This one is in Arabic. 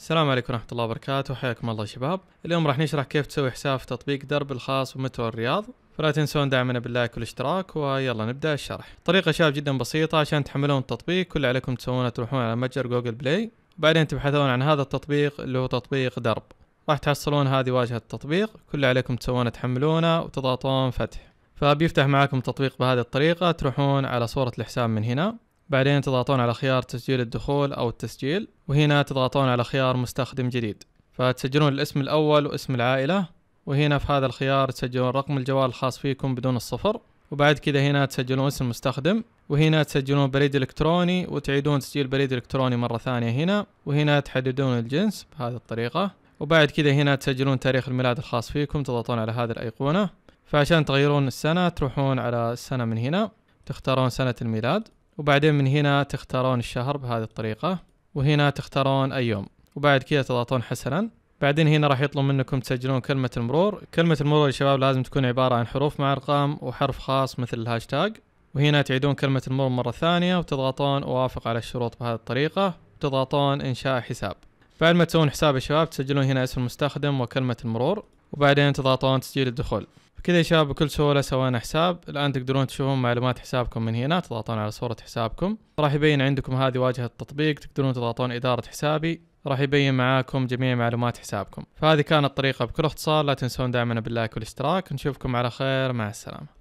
السلام عليكم ورحمة الله وبركاته حياكم الله شباب اليوم راح نشرح كيف تسوي حساب في تطبيق درب الخاص بمترو الرياض فلا تنسون دعمنا باللايك والاشتراك ويلا نبدأ الشرح طريقة شباب جدا بسيطة عشان تحملون التطبيق كل عليكم تسوونه تروحون على متجر جوجل بلاي وبعدين تبحثون عن هذا التطبيق اللي هو تطبيق درب راح تحصلون هذه واجهة التطبيق كل عليكم تسوونه تحملونه وتضغطون فتح فبيفتح معاكم التطبيق بهذه الطريقة تروحون على صورة الحساب من هنا بعدين تضغطون على خيار تسجيل الدخول أو التسجيل وهنا تضغطون على خيار مستخدم جديد فتسجلون الاسم الأول واسم العائلة وهنا في هذا الخيار تسجلون رقم الجوال الخاص فيكم بدون الصفر وبعد كذا هنا تسجلون اسم المستخدم وهنا تسجلون بريد الكتروني وتعيدون تسجيل بريد الكتروني مرة ثانية هنا وهنا تحددون الجنس بهذه الطريقة وبعد كذا هنا تسجلون تاريخ الميلاد الخاص فيكم تضغطون على هذه الأيقونة فعشان تغيرون السنة تروحون على السنة من هنا تختارون سنة الميلاد وبعدين من هنا تختارون الشهر بهذه الطريقة وهنا تختارون أي يوم وبعد كذا تضغطون حسنا بعدين هنا راح يطلب منكم تسجلون كلمة المرور كلمة المرور يا شباب لازم تكون عبارة عن حروف مع أرقام وحرف خاص مثل الهاشتاج وهنا تعيدون كلمة المرور مرة ثانية وتضغطون أوافق على الشروط بهذه الطريقة وتضغطون إنشاء حساب بعد ما تسوون حساب يا شباب تسجلون هنا اسم المستخدم وكلمة المرور وبعدين تضغطون تسجيل الدخول بكذا يا شباب بكل سهولة سوينا حساب الآن تقدرون تشوفون معلومات حسابكم من هنا تضغطون على صورة حسابكم راح يبين عندكم هذه واجهة التطبيق تقدرون تضغطون إدارة حسابي راح يبين معاكم جميع معلومات حسابكم فهذه كانت الطريقة بكل اختصار لا تنسون دعمنا باللايك والاشتراك نشوفكم على خير مع السلامة